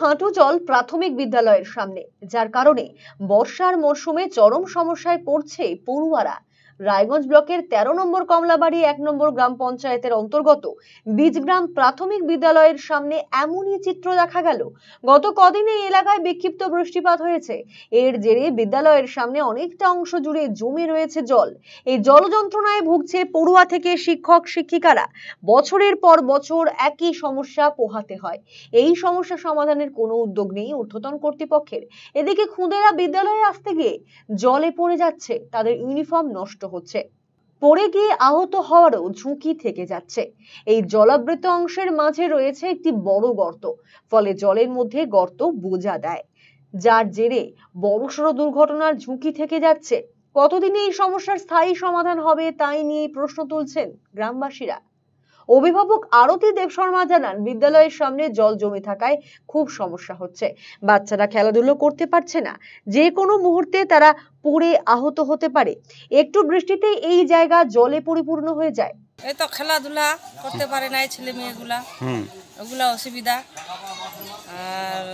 হাঁটু জল প্রাথমিক বিদ্যালয়ের সামনে যার কারণে বর্ষার মরশুমে চরম সমস্যায় পড়ছে পড়ুয়ারা রায়গঞ্জ ব্লকের ১৩ নম্বর কমলাবাড়ি এক নম্বর গ্রাম পঞ্চায়েতের অন্তর্গত বীজগ্রাম প্রাথমিক বিদ্যালয়ের সামনে এমনই চিত্র দেখা গেল গত কদিন এই এলাকায় বিক্ষিপ্ত বৃষ্টিপাত হয়েছে এর জেরে বিদ্যালয়ের সামনে অনেকটা অংশ জুড়ে জমে রয়েছে জল এই জল যন্ত্রণায় ভুগছে পড়ুয়া থেকে শিক্ষক শিক্ষিকারা বছরের পর বছর একই সমস্যা পোহাতে হয় এই সমস্যা সমাধানের কোনো উদ্যোগ নেই ঊর্ধ্বতন কর্তৃপক্ষের এদিকে খুদেরা বিদ্যালয়ে আসতে গিয়ে জলে পড়ে যাচ্ছে তাদের ইউনিফর্ম নষ্ট হচ্ছে পড়ে গিয়ে আহত হওয়ারও ঝুঁকি থেকে যাচ্ছে এই জলাবৃত অংশের মাঝে রয়েছে একটি বড় গর্ত ফলে জলের মধ্যে গর্ত বোঝা দেয় যার জেরে বড়সড় দুর্ঘটনার ঝুঁকি থেকে যাচ্ছে কতদিনে এই সমস্যার স্থায়ী সমাধান হবে তাই নিয়ে প্রশ্ন তুলছেন গ্রামবাসীরা অভিভাবক আরতি দেব শর্মা জানান বিদ্যালয়ের সামনে জল জমে থাকায় খুব সমস্যা হচ্ছে বাচ্চারা খেলাধুলো করতে পারছে না যে কোনো মুহূর্তে তারা পড়ে আহত হতে পারে একটু বৃষ্টিতে এই জায়গা জলে পরিপূর্ণ হয়ে যায় এই তো খেলাধুলা করতে পারে না ছেলে মেয়েগুলা ওগুলা অসুবিধা আর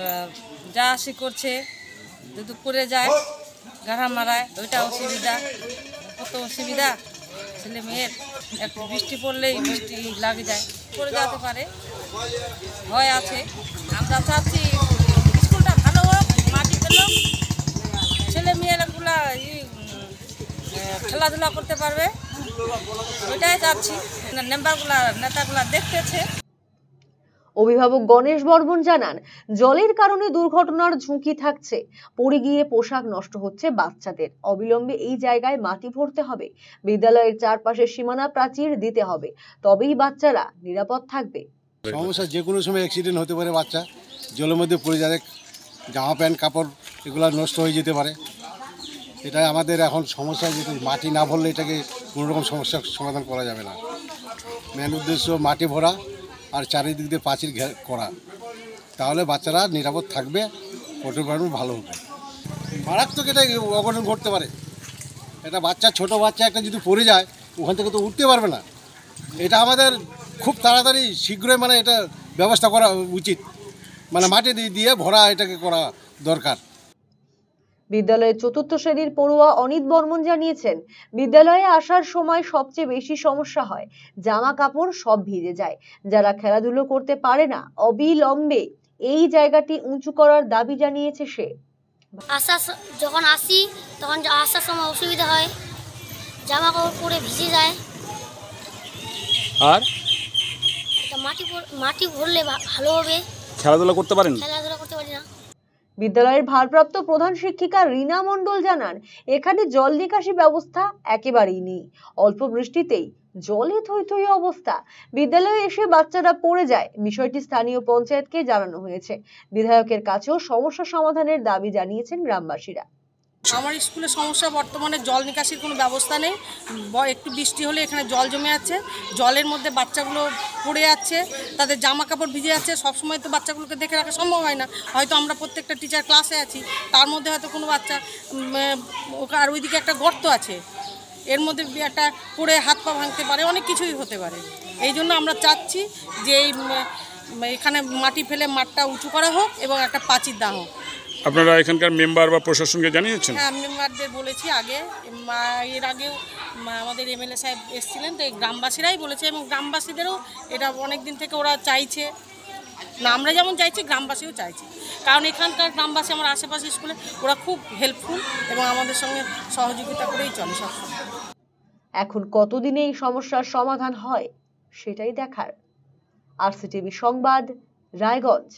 যা আসি করছে যদি পড়ে যায় গাড়া মারায় ওইটা অসুবিধা কত অসুবিধা ছেলে মেয়ের একটু বৃষ্টি পড়লেই বৃষ্টি লাগে যায় পড়ে যেতে পারে ভয় আছে আমরা চাচ্ছি স্কুলটা ভালো হোক মাটি পেল ছেলে ই খেলাধুলা করতে পারবে ওইটাই চাচ্ছি মেম্বারগুলা নেতাগুলা দেখতেছে অভিভাবক গণেশ বর্মন জানান জলের কারণে দুর্ঘটনার ঝুঁকি থাকছে পড়ে গিয়ে পোশাক নষ্ট হচ্ছে বাচ্চাদের অবিলম্বে এই জায়গায় মাটি ভরতে হবে বিদ্যালয়ের চারপাশে সীমানা প্রাচীর দিতে হবে তবেই বাচ্চারা নিরাপদ থাকবে সমস্যা যে কোনো সময় অ্যাক্সিডেন্ট হতে পারে বাচ্চা জলের মধ্যে পড়ে যাবে জামা প্যান্ট কাপড় এগুলো নষ্ট হয়ে যেতে পারে এটা আমাদের এখন সমস্যা যে মাটি না ভরলে এটাকে কোনোরকম সমস্যার সমাধান করা যাবে না মেন উদ্দেশ্য মাটি ভরা আর চারিদিক দিয়ে পাঁচিল করা তাহলে বাচ্চারা নিরাপদ থাকবে ফটোগ্রাফি ভালো হবে মারাত্মক এটা অঘটন ঘটতে পারে এটা বাচ্চা ছোট বাচ্চা একটা যদি পড়ে যায় ওখান থেকে তো উঠতে পারবে না এটা আমাদের খুব তাড়াতাড়ি শীঘ্রই মানে এটা ব্যবস্থা করা উচিত মানে মাটি দিয়ে ভরা এটাকে করা দরকার বিদ্যালয়ের চতুর্থ শ্রেণীর পড়ুয়া অনিত বর্মন জানিয়েছেন বিদ্যালয়ে আসার সময় সবচেয়ে বেশি সমস্যা হয় জামা কাপড় সব ভিজে যায় যারা খেলাধুলো করতে পারে না অবিলম্বে এই জায়গাটি উঁচু করার দাবি জানিয়েছে সে আসা যখন আসি তখন আসার সময় অসুবিধা হয় জামা কাপড় পরে ভিজে যায় আর মাটি মাটি ভরলে ভালো হবে খেলাধুলা করতে পারেন খেলাধুলা করতে পারি না বিদ্যালয়ের ভারপ্রাপ্ত প্রধান শিক্ষিকা রীনা মণ্ডল জানান এখানে জল নিকাশি ব্যবস্থা একেবারেই নেই অল্প বৃষ্টিতেই জলে থই থই অবস্থা বিদ্যালয়ে এসে বাচ্চারা পড়ে যায় বিষয়টি স্থানীয় পঞ্চায়েতকে জানানো হয়েছে বিধায়কের কাছেও সমস্যা সমাধানের দাবি জানিয়েছেন গ্রামবাসীরা আমার স্কুলে সমস্যা বর্তমানে জল নিকাশির কোনো ব্যবস্থা নেই একটু বৃষ্টি হলে এখানে জল জমে আছে জলের মধ্যে বাচ্চাগুলো পড়ে যাচ্ছে তাদের জামা কাপড় ভিজে যাচ্ছে সবসময় তো বাচ্চাগুলোকে দেখে রাখা সম্ভব হয় না হয়তো আমরা প্রত্যেকটা টিচার ক্লাসে আছি তার মধ্যে হয়তো কোনো বাচ্চা আর ওইদিকে একটা গর্ত আছে এর মধ্যে একটা পড়ে হাত পা ভাঙতে পারে অনেক কিছুই হতে পারে এই জন্য আমরা চাচ্ছি যে এখানে মাটি ফেলে মাঠটা উঁচু করা হোক এবং একটা পাচির দা হোক আপনারা এখানকার মেম্বার বা প্রশাসনকে জানিয়েছেন হ্যাঁ মেম্বারদের বলেছি আগে এর আগেও আমাদের এমএলএ সাহেব এসেছিলেন তো এই গ্রামবাসীরাই বলেছে এবং গ্রামবাসীদেরও এটা অনেক দিন থেকে ওরা চাইছে না আমরা যেমন চাইছি গ্রামবাসীও চাইছে কারণ এখানকার গ্রামবাসী আমার আশেপাশে স্কুলে ওরা খুব হেল্পফুল এবং আমাদের সঙ্গে সহযোগিতা করেই চলে সবসময় এখন কতদিনে এই সমস্যার সমাধান হয় সেটাই দেখার আর সিটিভি সংবাদ রায়গঞ্জ